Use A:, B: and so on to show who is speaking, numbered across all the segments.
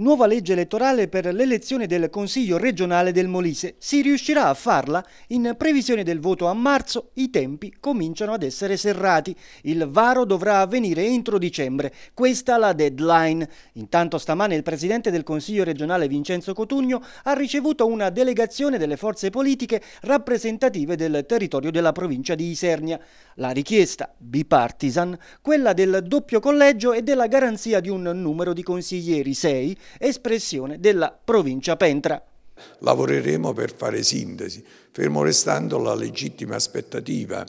A: Nuova legge elettorale per l'elezione del Consiglio regionale del Molise. Si riuscirà a farla? In previsione del voto a marzo i tempi cominciano ad essere serrati. Il varo dovrà avvenire entro dicembre. Questa la deadline. Intanto stamane il Presidente del Consiglio regionale Vincenzo Cotugno ha ricevuto una delegazione delle forze politiche rappresentative del territorio della provincia di Isernia. La richiesta, bipartisan, quella del doppio collegio e della garanzia di un numero di consiglieri, 6, espressione della provincia Pentra.
B: Lavoreremo per fare sintesi, fermo restando la legittima aspettativa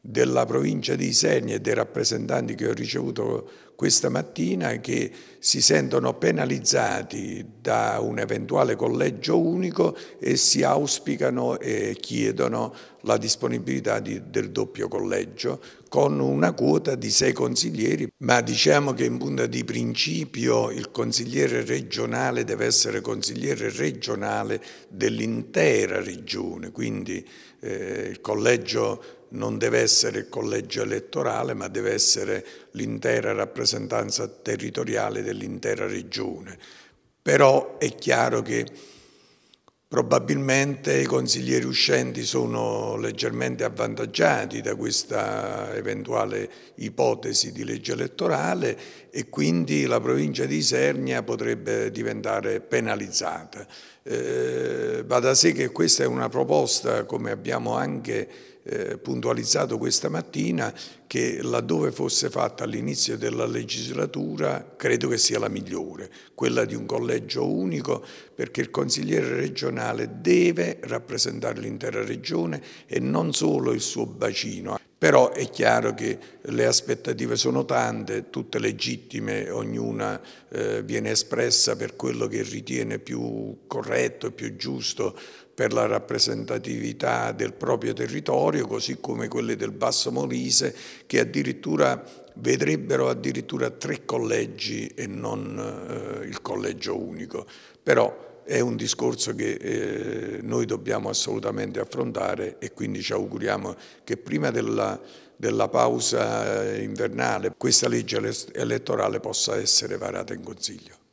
B: della provincia di Isernia e dei rappresentanti che ho ricevuto questa mattina che si sentono penalizzati da un eventuale collegio unico e si auspicano e chiedono la disponibilità di, del doppio collegio con una quota di sei consiglieri, ma diciamo che in punta di principio il consigliere regionale deve essere consigliere regionale dell'intera regione, quindi eh, il collegio non deve essere il collegio elettorale ma deve essere l'intera rappresentanza territoriale dell'intera regione. Però è chiaro che Probabilmente i consiglieri uscenti sono leggermente avvantaggiati da questa eventuale ipotesi di legge elettorale e quindi la provincia di Isernia potrebbe diventare penalizzata. Eh, va da sé che questa è una proposta, come abbiamo anche eh, puntualizzato questa mattina, che laddove fosse fatta all'inizio della legislatura credo che sia la migliore, quella di un collegio unico perché il consigliere regionale deve rappresentare l'intera regione e non solo il suo bacino. Però è chiaro che le aspettative sono tante, tutte legittime, ognuna eh, viene espressa per quello che ritiene più corretto e più giusto per la rappresentatività del proprio territorio, così come quelle del Basso Molise, che addirittura vedrebbero addirittura tre collegi e non eh, il collegio unico. Però è un discorso che eh, noi dobbiamo assolutamente affrontare e quindi ci auguriamo che prima della, della pausa eh, invernale questa legge elettorale possa essere varata in Consiglio.